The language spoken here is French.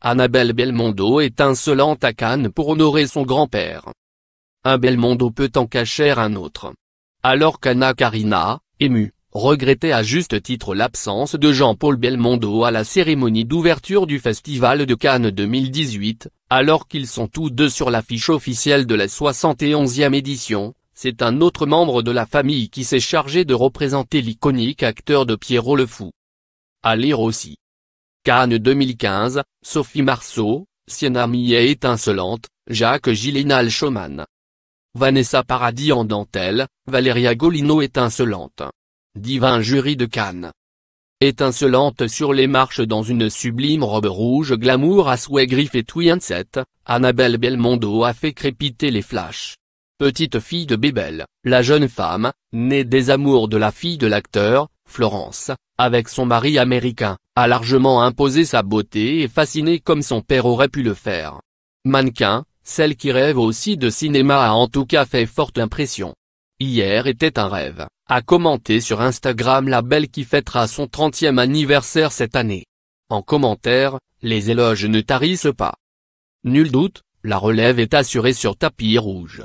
Annabelle Belmondo insolente à Cannes pour honorer son grand-père. Un Belmondo peut en cacher un autre. Alors qu'Anna Karina, émue, regrettait à juste titre l'absence de Jean-Paul Belmondo à la cérémonie d'ouverture du Festival de Cannes 2018, alors qu'ils sont tous deux sur l'affiche officielle de la 71e édition, c'est un autre membre de la famille qui s'est chargé de représenter l'iconique acteur de Pierrot le Fou. À lire aussi. Cannes 2015, Sophie Marceau, Sienna Millet étincelante, Jacques Gillénal Schumann. Vanessa Paradis en dentelle, Valeria Golino étincelante. Divin jury de Cannes. Étincelante sur les marches dans une sublime robe rouge glamour à souhait griffe et set, Annabelle Belmondo a fait crépiter les flashs. Petite fille de Bébel, la jeune femme, née des amours de la fille de l'acteur, Florence, avec son mari américain, a largement imposé sa beauté et fasciné comme son père aurait pu le faire. Mannequin, celle qui rêve aussi de cinéma a en tout cas fait forte impression. Hier était un rêve, a commenté sur Instagram la belle qui fêtera son 30e anniversaire cette année. En commentaire, les éloges ne tarissent pas. Nul doute, la relève est assurée sur tapis rouge.